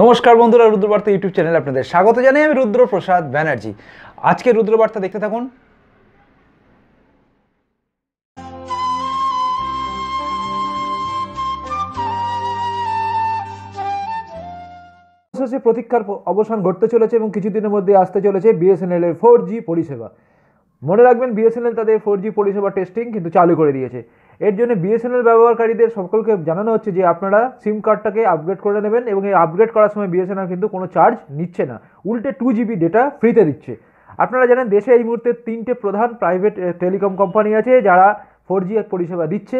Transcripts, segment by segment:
নমস্কার বন্ধুরা রুদ্রবার্তা ইউটিউব চ্যানেলে আপনাদের স্বাগত জানাই আমি রুদ্রপ্রসাদ ব্যানার্জি আজকে রুদ্রবার্তা দেখতে থাকুন সে প্রতীক্ষার অবসান ঘটতে চলেছে এবং কিছুদিনের মধ্যে আসতে চলেছে বিএসএনএল এর ফোর জি পরিষেবা মনে রাখবেন বিএসএনএল তাদের ফোর জি পরিষেবা টেস্টিং কিন্তু চালু করে দিয়েছে এর জন্য বিএসএনএল ব্যবহারকারীদের সকলকে জানানো হচ্ছে যে আপনারা সিম কার্ডটাকে আপগ্রেড করে নেবেন এবং এই আপগ্রেড করার সময় বিএসএনএল কিন্তু কোনো চার্জ নিচ্ছে না উল্টে টু জিবি ডেটা ফ্রিতে দিচ্ছে আপনারা জানেন দেশে এই মুহূর্তে তিনটে প্রধান প্রাইভেট টেলিকম কোম্পানি আছে যারা ফোর জি পরিষেবা দিচ্ছে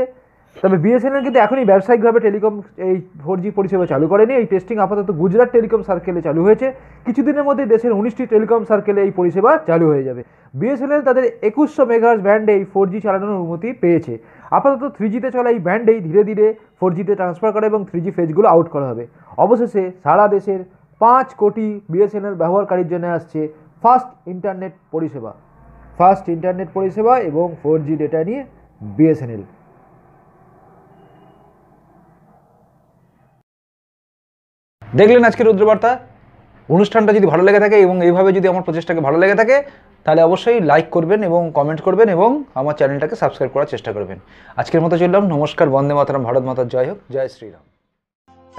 তবে বিএসএনএল কিন্তু এখনই ব্যবসায়িকভাবে টেলিকম এই ফোর জি পরিষেবা চালু করেনি এই টেস্টিং আপাতত গুজরাট টেলিকম সার্কেলে চালু হয়েছে কিছুদিনের মধ্যে দেশের উনিশটি টেলিকম সার্কেলে এই পরিষেবা চালু হয়ে যাবে বিএসএনএল তাদের একুশশো মেগাহার্জ ব্যান্ডে এই ফোর জি চালানোর অনুমতি পেয়েছে আপাতত থ্রি জিতে চলা এই ব্যান্ডেই ধীরে ধীরে ফোর জিতে ট্রান্সফার করা এবং থ্রি জি ফেজগুলো আউট করা হবে অবশেষে সারা দেশের পাঁচ কোটি বিএসএনএল ব্যবহারকারীর জন্য আসছে ফাস্ট ইন্টারনেট পরিষেবা ফাস্ট ইন্টারনেট পরিষেবা এবং ফোর জি ডেটা নিয়ে বিএসএনএল দেখলেন আজকের রুদ্রবার্তা অনুষ্ঠানটা যদি ভালো লেগে থাকে এবং এইভাবে যদি আমার প্রচেষ্টাকে ভালো লেগে থাকে তাহলে অবশ্যই লাইক করবেন এবং কমেন্ট করবেন এবং আমার চ্যানেলটাকে সাবস্ক্রাইব করার চেষ্টা করবেন আজকের মতো চললাম নমস্কার বন্দে মাতারাম ভারত মাতার জয় হোক জয় শ্রীরাম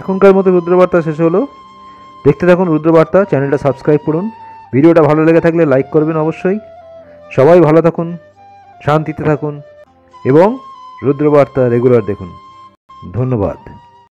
এখনকার মতো রুদ্রবার্তা শেষ হলো দেখতে থাকুন রুদ্রবার্তা চ্যানেলটা সাবস্ক্রাইব করুন ভিডিওটা ভালো লেগে থাকলে লাইক করবেন অবশ্যই সবাই ভালো থাকুন শান্তিতে থাকুন এবং রুদ্রবার্তা রেগুলার দেখুন ধন্যবাদ